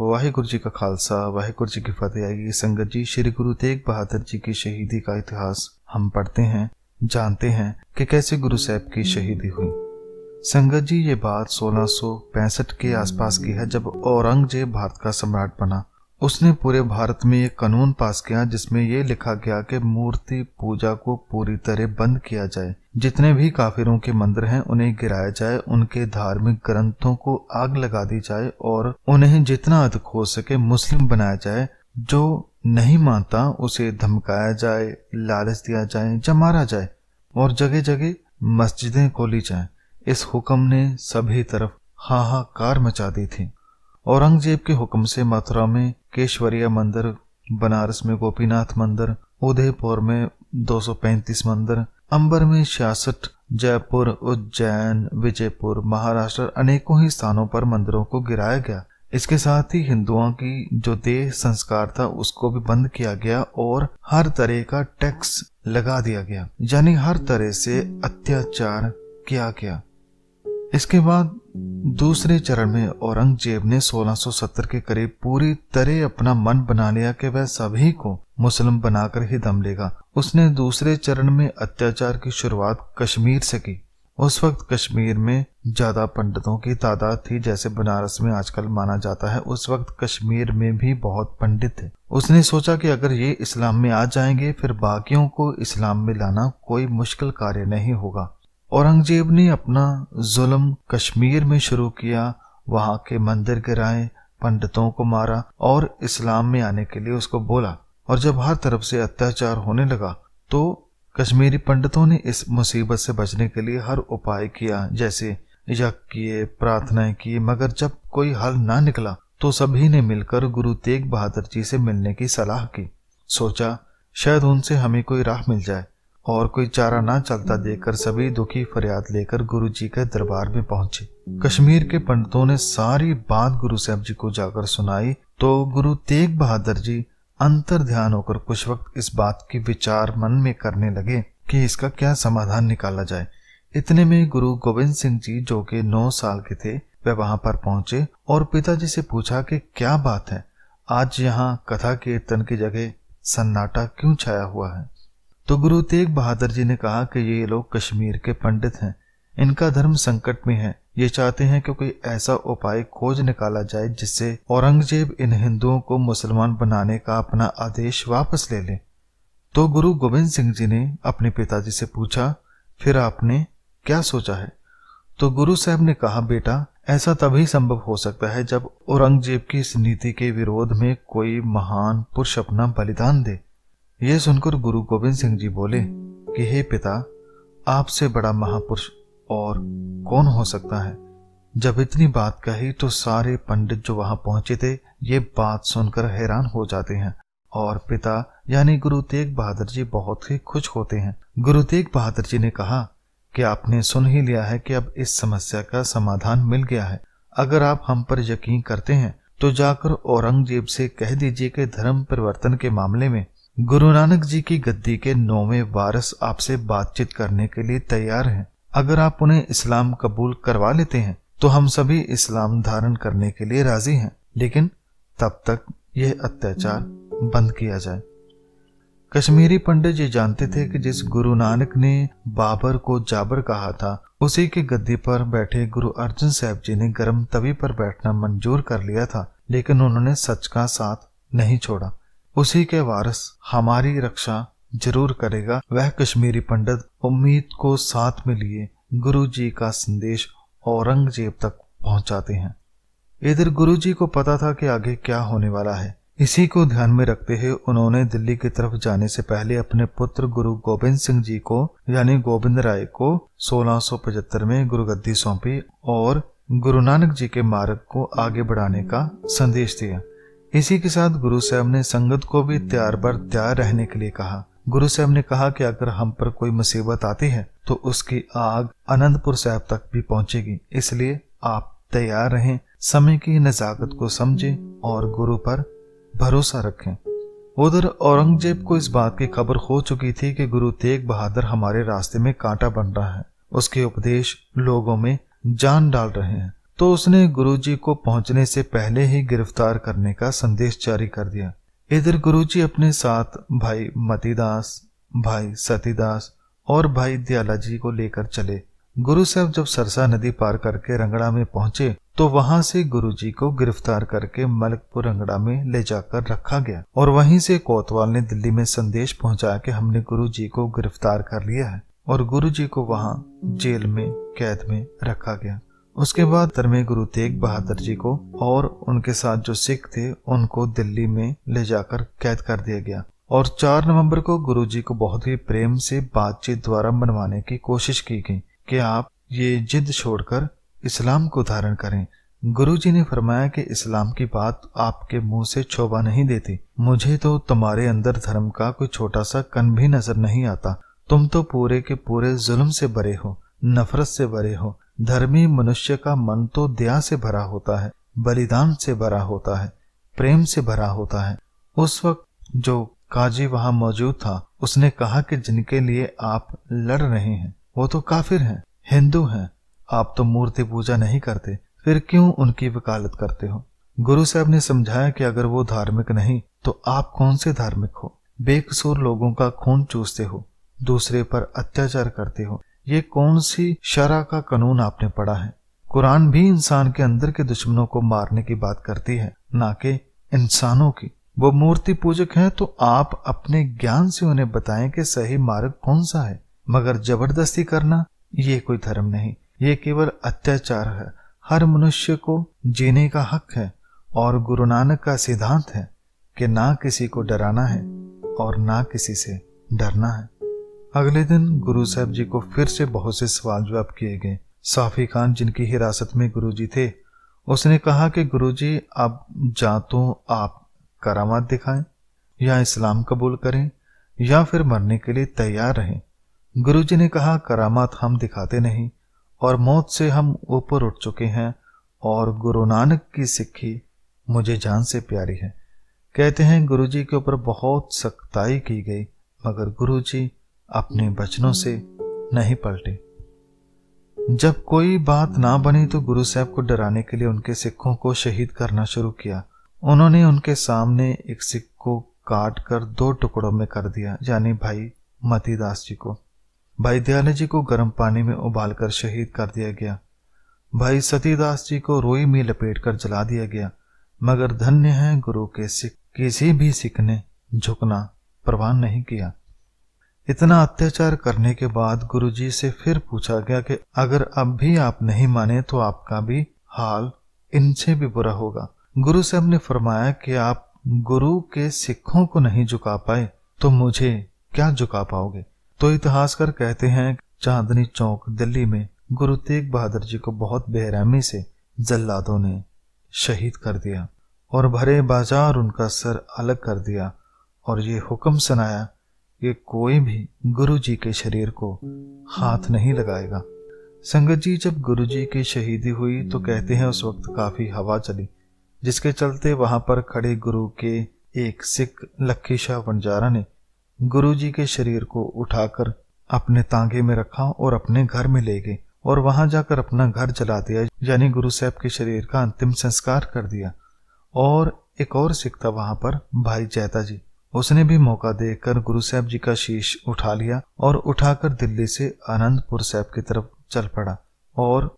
वाहिगुरु जी का खालसा वाहेगुरु जी की फतेह आई संगत जी श्री गुरु तेग बहादुर जी की शहीदी का इतिहास हम पढ़ते हैं जानते हैं कि कैसे गुरु साहब की शहीदी हुई संगत जी ये बात 1665 के आसपास की है जब औरंगजेब भारत का सम्राट बना उसने पूरे भारत में एक कानून पास किया जिसमें ये लिखा गया कि मूर्ति पूजा को पूरी तरह बंद किया जाए जितने भी काफिरों के मंदिर हैं उन्हें गिराया जाए उनके धार्मिक ग्रंथों को आग लगा दी जाए और उन्हें जितना अधिक हो सके मुस्लिम बनाया जाए जो नहीं मानता उसे धमकाया जाए लालच दिया जाए या मारा जाए और जगह जगह मस्जिदें खोली जाए इस हुक्म ने सभी तरफ हाहाकार मचा दी थी औरंगजेब के हुक्म से मथुरा में केशवरिया मंदिर बनारस में गोपीनाथ मंदिर उदयपुर में 235 मंदिर अंबर में छियासठ जयपुर उज्जैन विजयपुर महाराष्ट्र अनेकों ही स्थानों पर मंदिरों को गिराया गया इसके साथ ही हिंदुओं की जो देह संस्कार था उसको भी बंद किया गया और हर तरह का टैक्स लगा दिया गया यानी हर तरह से अत्याचार किया गया इसके बाद दूसरे चरण में औरंगजेब ने 1670 के करीब पूरी तरह अपना मन बना लिया कि वह सभी को मुस्लिम बनाकर ही दम लेगा उसने दूसरे चरण में अत्याचार की शुरुआत कश्मीर से की उस वक्त कश्मीर में ज्यादा पंडितों की तादाद थी जैसे बनारस में आजकल माना जाता है उस वक्त कश्मीर में भी बहुत पंडित थे उसने सोचा कि अगर ये इस्लाम में आ जाएंगे फिर बाकियों को इस्लाम में लाना कोई मुश्किल कार्य नहीं होगा औरंगजेब ने अपना जुल्म कश्मीर में शुरू किया वहां के मंदिर गिराए पंडितों को मारा और इस्लाम में आने के लिए उसको बोला और जब हर तरफ से अत्याचार होने लगा तो कश्मीरी पंडितों ने इस मुसीबत से बचने के लिए हर उपाय किया जैसे यज्ञ किए प्रार्थनाएं की मगर जब कोई हल ना निकला तो सभी ने मिलकर गुरु तेग बहादुर जी से मिलने की सलाह की सोचा शायद उनसे हमें कोई राह मिल जाए और कोई चारा ना चलता देखकर सभी दुखी फरियाद लेकर गुरु जी के दरबार में पहुंचे कश्मीर के पंडितों ने सारी बात गुरु साहब जी को जाकर सुनाई तो गुरु तेग बहादुर जी अंतर ध्यान होकर कुछ वक्त इस बात की विचार मन में करने लगे कि इसका क्या समाधान निकाला जाए इतने में गुरु गोविंद सिंह जी जो के नौ साल के थे वे वहां पर पहुंचे और पिताजी से पूछा कि क्या बात है आज यहाँ कथा कीर्तन की जगह सन्नाटा क्यों छाया हुआ है तो गुरु तेग बहादुर जी ने कहा कि ये लोग कश्मीर के पंडित हैं इनका धर्म संकट में है ये चाहते हैं कि कोई ऐसा उपाय खोज निकाला जाए जिससे औरंगजेब इन हिंदुओं को मुसलमान बनाने का अपना आदेश वापस ले ले तो गुरु गोविंद सिंह जी ने अपने पिताजी से पूछा फिर आपने क्या सोचा है तो गुरु साहब ने कहा बेटा ऐसा तभी संभव हो सकता है जब औरंगजेब की इस नीति के विरोध में कोई महान पुरुष अपना बलिदान दे यह सुनकर गुरु गोविंद सिंह जी बोले कि हे पिता आपसे बड़ा महापुरुष और कौन हो सकता है जब इतनी बात कही तो सारे पंडित जो वहां पहुंचे थे ये बात सुनकर हैरान हो जाते हैं और पिता यानी गुरु तेग बहादुर जी बहुत ही खुश होते हैं गुरु तेग बहादुर जी ने कहा कि आपने सुन ही लिया है कि अब इस समस्या का समाधान मिल गया है अगर आप हम पर यकीन करते हैं तो जाकर औरंगजेब से कह दीजिए कि धर्म परिवर्तन के मामले में गुरु नानक जी की गद्दी के नौवे वारस आपसे बातचीत करने के लिए तैयार हैं अगर आप उन्हें इस्लाम कबूल करवा लेते हैं तो हम सभी इस्लाम धारण करने के लिए राजी हैं लेकिन तब तक यह अत्याचार बंद किया जाए कश्मीरी पंडित जी जानते थे कि जिस गुरु नानक ने बाबर को जाबर कहा था उसी के गद्दी पर बैठे गुरु अर्जुन साहब जी ने गर्म तवी पर बैठना मंजूर कर लिया था लेकिन उन्होंने सच का साथ नहीं छोड़ा उसी के वारस हमारी रक्षा जरूर करेगा वह कश्मीरी पंडित उम्मीद को साथ में लिए गुरु जी का संदेश औरंगजेब तक पहुंचाते हैं इधर गुरु जी को पता था कि आगे क्या होने वाला है इसी को ध्यान में रखते हुए उन्होंने दिल्ली की तरफ जाने से पहले अपने पुत्र गुरु गोविंद सिंह जी को यानी गोविंद राय को 1675 में गुरुगद्दी सौंपी और गुरु नानक जी के मार्ग को आगे बढ़ाने का संदेश दिया इसी के साथ गुरु साहब ने संगत को भी त्यार पर त्यार रहने के लिए कहा गुरु साहब ने कहा कि अगर हम पर कोई मुसीबत आती है तो उसकी आग अनंतपुर साहब तक भी पहुंचेगी इसलिए आप तैयार रहें समय की नजाकत को समझें और गुरु पर भरोसा रखें उधर औरंगजेब को इस बात की खबर हो चुकी थी कि गुरु तेग बहादुर हमारे रास्ते में कांटा बन रहा है उसके उपदेश लोगों में जान डाल रहे हैं तो उसने गुरुजी को पहुंचने से पहले ही गिरफ्तार करने का संदेश जारी कर दिया इधर गुरुजी अपने साथ भाई मतीदास भाई सतीदास और भाई दयाला जी को लेकर चले गुरु साहब जब सरसा नदी पार करके रंगड़ा में पहुंचे तो वहां से गुरुजी को गिरफ्तार करके मलकपुर रंगड़ा में ले जाकर रखा गया और वहीं से कोतवाल ने दिल्ली में संदेश पहुंचाया कि हमने गुरुजी को गिरफ्तार कर लिया है और गुरुजी को वहां जेल में कैद में रखा गया उसके बाद धर्मे गुरु तेग बहादुर जी को और उनके साथ जो सिख थे उनको दिल्ली में ले जाकर कैद कर दिया गया और 4 नवंबर को गुरु जी को बहुत ही प्रेम से बातचीत द्वारा मनवाने की कोशिश की गई कि आप ये जिद छोड़कर इस्लाम को धारण करें गुरु जी ने फरमाया कि इस्लाम की बात आपके मुंह से छोबा नहीं देती मुझे तो तुम्हारे अंदर धर्म का कोई छोटा सा कन भी नजर नहीं आता तुम तो पूरे के पूरे जुल्म से भरे हो नफरत से भरे हो धर्मी मनुष्य का मन तो दया से भरा होता है बलिदान से भरा होता है प्रेम से भरा होता है उस वक्त जो काजी वहां मौजूद था उसने कहा कि जिनके लिए आप लड़ रहे हैं वो तो काफिर हैं हिंदू हैं आप तो मूर्ति पूजा नहीं करते फिर क्यों उनकी वकालत करते हो गुरु साहब ने समझाया कि अगर वो धार्मिक नहीं तो आप कौन से धार्मिक हो बेकसूर लोगों का खून चूसते हो दूसरे पर अत्याचार करते हो ये कौन सी शरा का कानून आपने पढ़ा है कुरान भी इंसान के अंदर के दुश्मनों को मारने की बात करती है ना कि इंसानों की वो मूर्ति पूजक हैं तो आप अपने ज्ञान से उन्हें बताएं कि सही मार्ग कौन सा है मगर जबरदस्ती करना ये कोई धर्म नहीं ये केवल अत्याचार है हर मनुष्य को जीने का हक है और गुरु नानक का सिद्धांत है कि ना किसी को डराना है और ना किसी से डरना है अगले दिन गुरु साहब जी को फिर से बहुत से सवाल जवाब किए गए साफी खान जिनकी हिरासत में गुरु जी थे उसने कहा कि गुरु जी अब जा तो आप करामात दिखाएं या इस्लाम कबूल करें या फिर मरने के लिए तैयार रहें जी ने कहा करामात हम दिखाते नहीं और मौत से हम ऊपर उठ चुके हैं और गुरु नानक की सिक्खी मुझे जान से प्यारी है कहते हैं गुरु जी के ऊपर बहुत सख्ताई की गई मगर गुरु जी अपने वचनों से नहीं पलटे जब कोई बात ना बनी तो गुरु साहब को डराने के लिए उनके सिखों को शहीद करना शुरू किया उन्होंने उनके सामने एक सिख को काट कर दो टुकड़ों में कर दिया यानी भाई मतीदास जी को भाई दयाल जी को गर्म पानी में उबालकर शहीद कर दिया गया भाई सतीदास जी को रोई में लपेट कर जला दिया गया मगर धन्य है गुरु के सिख किसी भी सिख ने झुकना प्रवान नहीं किया इतना अत्याचार करने के बाद गुरुजी से फिर पूछा गया कि अगर अब भी आप नहीं माने तो आपका भी हाल इनसे भी बुरा होगा गुरु साहब ने फरमाया कि आप गुरु के सिखों को नहीं झुका पाए तो मुझे क्या झुका पाओगे तो इतिहासकार कहते हैं चांदनी चौक दिल्ली में गुरु तेग बहादुर जी को बहुत बेरहमी से जल्लादों ने शहीद कर दिया और भरे बाजार उनका सर अलग कर दिया और ये हुक्म सुनाया कि कोई भी गुरु जी के शरीर को हाथ नहीं लगाएगा संगत जी जब गुरु जी की शहीदी हुई तो कहते हैं उस वक्त काफी हवा चली जिसके चलते वहां पर खड़े गुरु के एक सिख लखी शाह वंजारा ने गुरु जी के शरीर को उठाकर अपने तांगे में रखा और अपने घर में ले गए और वहां जाकर अपना घर जला दिया यानी गुरु साहब के शरीर का अंतिम संस्कार कर दिया और एक और सिख था वहां पर भाई जैता जी उसने भी मौका देकर गुरु साहब जी का शीश उठा लिया और उठाकर दिल्ली से आनंदपुर साहब की तरफ चल पड़ा और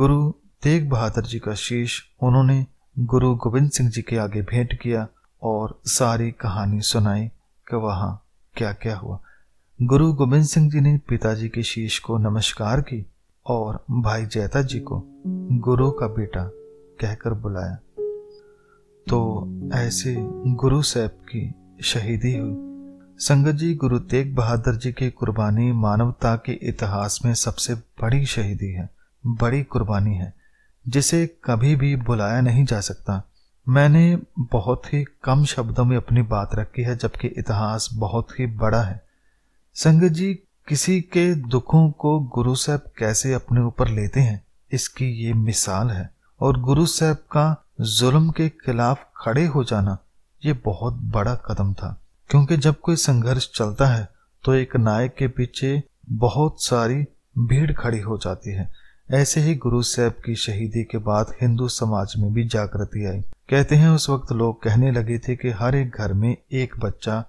गुरु तेग बहादुर जी का शीश उन्होंने गुरु गोविंद सिंह जी के आगे भेंट किया और सारी कहानी सुनाई कि वहां क्या क्या हुआ गुरु गोविंद सिंह जी ने पिताजी के शीश को नमस्कार की और भाई जैता जी को गुरु का बेटा कहकर बुलाया तो ऐसे गुरु साहब की शहीदी हुई संगत जी गुरु तेग बहादुर जी की कुर्बानी मानवता के इतिहास में सबसे बड़ी शहीदी है बड़ी कुर्बानी है जिसे कभी भी बुलाया नहीं जा सकता मैंने बहुत ही कम शब्दों में अपनी बात रखी है जबकि इतिहास बहुत ही बड़ा है संगत जी किसी के दुखों को गुरु साहब कैसे अपने ऊपर लेते हैं इसकी ये मिसाल है और गुरु साहब का जुल्म के खिलाफ खड़े हो जाना ये बहुत बड़ा कदम था क्योंकि जब कोई संघर्ष चलता है तो एक नायक के पीछे बहुत सारी भीड़ खड़ी हो जाती है ऐसे ही गुरु साहब की शहीदी के बाद हिंदू समाज में भी जागृति आई कहते हैं उस वक्त लोग कहने लगे थे कि हर एक घर में एक बच्चा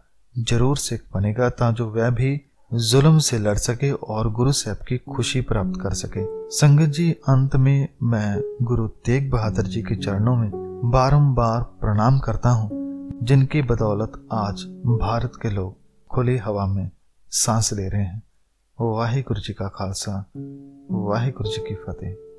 जरूर सिख बनेगा ताकि वह भी जुल्म से लड़ सके और गुरु साहब की खुशी प्राप्त कर सके संगत जी अंत में मैं गुरु तेग बहादुर जी के चरणों में बारंबार प्रणाम करता हूँ जिनकी बदौलत आज भारत के लोग खुली हवा में सांस ले रहे हैं वाहिगुरु जी का खालसा वाहिगुरु जी की फतेह